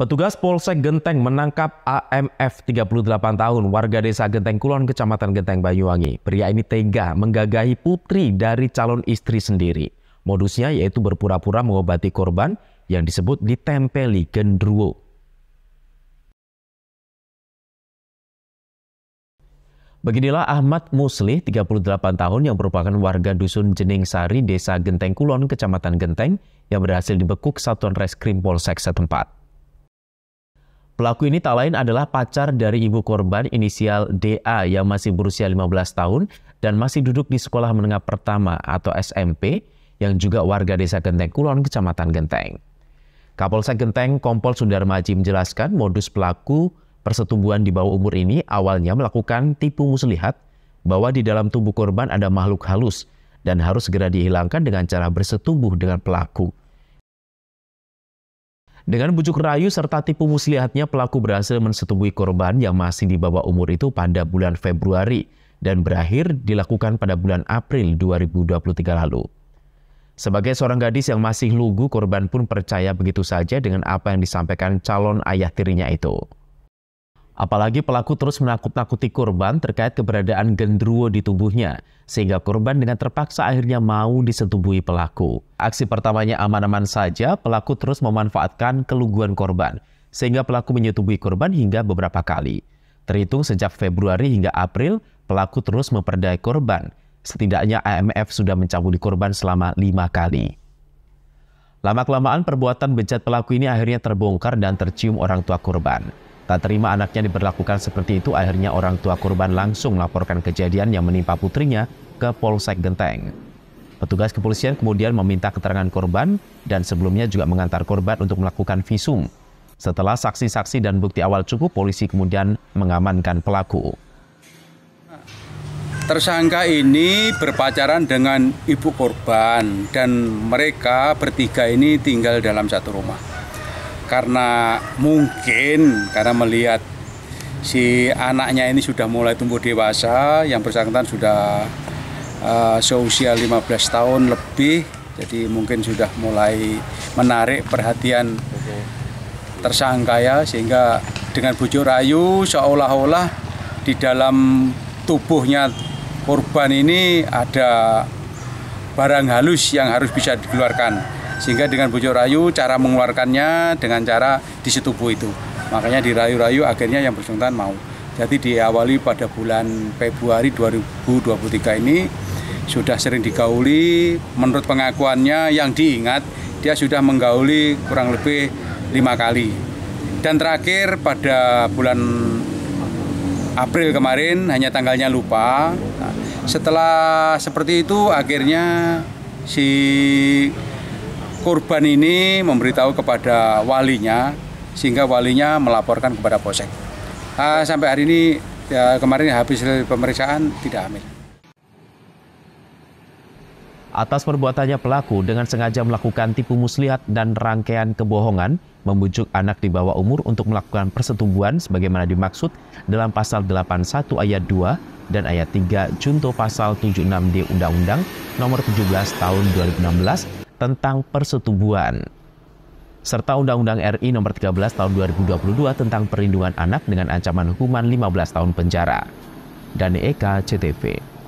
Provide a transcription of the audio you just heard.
Petugas Polsek Genteng menangkap AMF 38 tahun warga desa Genteng Kulon, Kecamatan Genteng, Banyuwangi. Pria ini tega menggagahi putri dari calon istri sendiri. Modusnya yaitu berpura-pura mengobati korban yang disebut ditempeli gendruwo. Beginilah Ahmad Muslih, 38 tahun yang merupakan warga dusun Jening Sari, desa Genteng Kulon, Kecamatan Genteng, yang berhasil dibekuk Satuan Reskrim Polsek setempat. Pelaku ini tak lain adalah pacar dari ibu korban inisial DA yang masih berusia 15 tahun dan masih duduk di sekolah menengah pertama atau SMP yang juga warga desa Genteng Kulon, Kecamatan Genteng. Kapolsek Genteng Kompol Sudarmaji menjelaskan modus pelaku persetubuhan di bawah umur ini awalnya melakukan tipu muslihat bahwa di dalam tubuh korban ada makhluk halus dan harus segera dihilangkan dengan cara bersetubuh dengan pelaku. Dengan bujuk rayu serta tipu muslihatnya, pelaku berhasil mensetubuhi korban yang masih di bawah umur itu pada bulan Februari dan berakhir dilakukan pada bulan April 2023 lalu. Sebagai seorang gadis yang masih lugu, korban pun percaya begitu saja dengan apa yang disampaikan calon ayah tirinya itu. Apalagi pelaku terus menakut-nakuti korban terkait keberadaan gendruwo di tubuhnya, sehingga korban dengan terpaksa akhirnya mau disetubuhi pelaku. Aksi pertamanya aman-aman saja, pelaku terus memanfaatkan keluguan korban, sehingga pelaku menyetubuhi korban hingga beberapa kali. Terhitung sejak Februari hingga April, pelaku terus memperdaya korban. Setidaknya AMF sudah mencabuli korban selama lima kali. Lama-kelamaan perbuatan bejat pelaku ini akhirnya terbongkar dan tercium orang tua korban. Tak terima anaknya diberlakukan seperti itu, akhirnya orang tua korban langsung melaporkan kejadian yang menimpa putrinya ke Polsek Genteng. Petugas kepolisian kemudian meminta keterangan korban dan sebelumnya juga mengantar korban untuk melakukan visum. Setelah saksi-saksi dan bukti awal cukup, polisi kemudian mengamankan pelaku. Tersangka ini berpacaran dengan ibu korban dan mereka bertiga ini tinggal dalam satu rumah karena mungkin karena melihat si anaknya ini sudah mulai tumbuh dewasa, yang bersangkutan sudah uh, seusia 15 tahun lebih, jadi mungkin sudah mulai menarik perhatian tersangka ya, sehingga dengan bujuk rayu seolah-olah di dalam tubuhnya korban ini ada barang halus yang harus bisa dikeluarkan. Sehingga dengan bujuk rayu cara mengeluarkannya dengan cara di disetubuh itu. Makanya dirayu-rayu akhirnya yang bersangkutan mau. Jadi diawali pada bulan Februari 2023 ini sudah sering digauli. Menurut pengakuannya yang diingat dia sudah menggauli kurang lebih lima kali. Dan terakhir pada bulan April kemarin hanya tanggalnya lupa. Nah, setelah seperti itu akhirnya si korban ini memberitahu kepada walinya sehingga walinya melaporkan kepada polsek. Uh, sampai hari ini ya, kemarin habis pemeriksaan tidak hamil. Atas perbuatannya pelaku dengan sengaja melakukan tipu muslihat dan rangkaian kebohongan membujuk anak di bawah umur untuk melakukan persetubuhan sebagaimana dimaksud dalam pasal 81 ayat 2 dan ayat 3 junto pasal 76D Undang-Undang nomor 17 tahun 2016 tentang persetubuhan serta Undang-Undang RI Nomor 13 Tahun 2022 tentang Perlindungan Anak dengan ancaman hukuman 15 tahun penjara. Dan Eka, CTV.